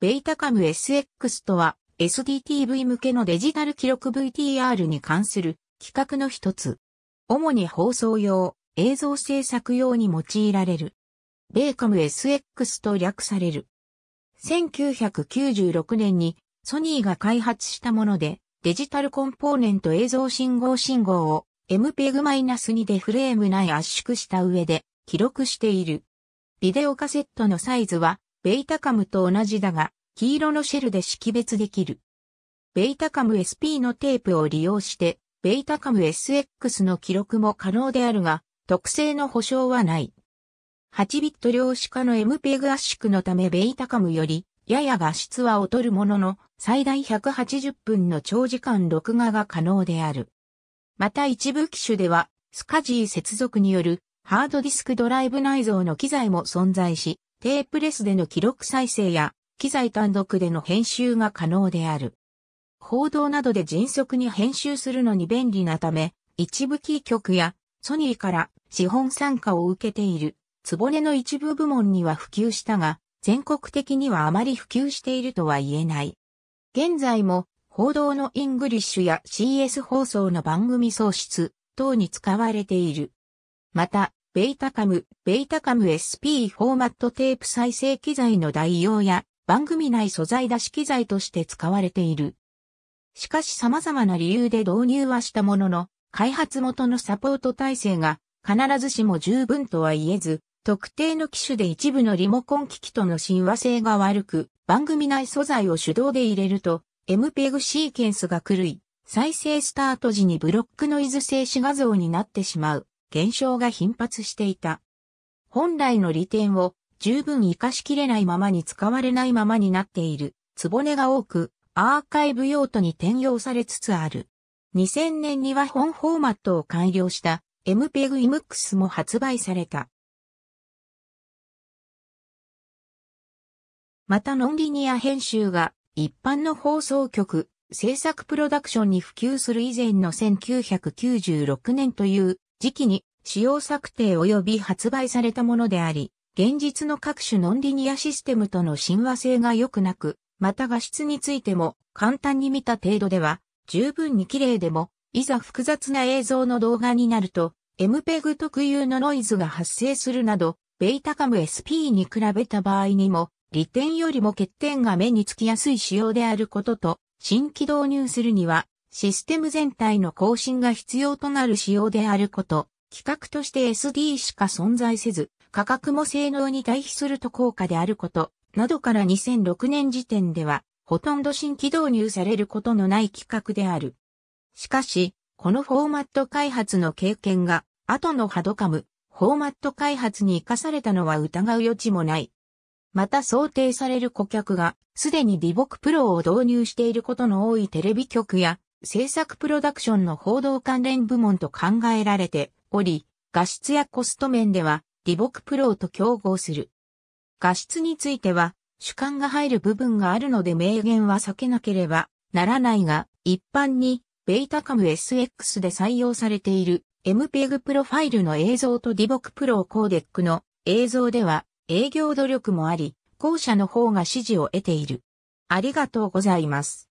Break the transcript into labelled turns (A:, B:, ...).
A: ベータカム SX とは SDTV 向けのデジタル記録 VTR に関する企画の一つ。主に放送用、映像制作用に用いられる。ベーカム SX と略される。1996年にソニーが開発したもので、デジタルコンポーネント映像信号信号を MPEG-2 でフレーム内圧縮した上で記録している。ビデオカセットのサイズはベータカムと同じだが、黄色のシェルで識別できる。ベータカム SP のテープを利用して、ベータカム SX の記録も可能であるが、特性の保証はない。8ビット量子化の MPEG 圧縮のためベータカムより、やや画質は劣るものの、最大180分の長時間録画が可能である。また一部機種では、スカジー接続によるハードディスクドライブ内蔵の機材も存在し、テープレスでの記録再生や、機材単独での編集が可能である。報道などで迅速に編集するのに便利なため、一部キー局やソニーから資本参加を受けている、つぼねの一部部門には普及したが、全国的にはあまり普及しているとは言えない。現在も報道のイングリッシュや CS 放送の番組創出等に使われている。また、ベータカム、ベータカム SP フォーマットテープ再生機材の代用や番組内素材出し機材として使われている。しかし様々な理由で導入はしたものの、開発元のサポート体制が必ずしも十分とは言えず、特定の機種で一部のリモコン機器との親和性が悪く、番組内素材を手動で入れると、MPEG シーケンスが狂い、再生スタート時にブロックノイズ静止画像になってしまう。減少が頻発していた。本来の利点を十分活かしきれないままに使われないままになっている、つぼねが多く、アーカイブ用途に転用されつつある。2000年には本フォーマットを改良した MPEG IMX も発売された。またノンリニア編集が一般の放送局、制作プロダクションに普及する以前の1996年という時期に使用策定及び発売されたものであり、現実の各種ノンリニアシステムとの親和性が良くなく、また画質についても簡単に見た程度では十分に綺麗でも、いざ複雑な映像の動画になると、MPEG 特有のノイズが発生するなど、ベータカム SP に比べた場合にも、利点よりも欠点が目につきやすい仕様であることと、新規導入するにはシステム全体の更新が必要となる仕様であること、企画として SD しか存在せず、価格も性能に対比すると効果であること、などから2006年時点では、ほとんど新規導入されることのない企画である。しかし、このフォーマット開発の経験が、後のハドカム、フォーマット開発に活かされたのは疑う余地もない。また想定される顧客が、すでにィボクプロを導入していることの多いテレビ局や、制作プロダクションの報道関連部門と考えられており、画質やコスト面では、リボクプロと競合する。画質については、主観が入る部分があるので明言は避けなければならないが、一般に、ベータカム SX で採用されている MPEG プロファイルの映像とリボクプロコーデックの映像では営業努力もあり、後者の方が支持を得ている。ありがとうございます。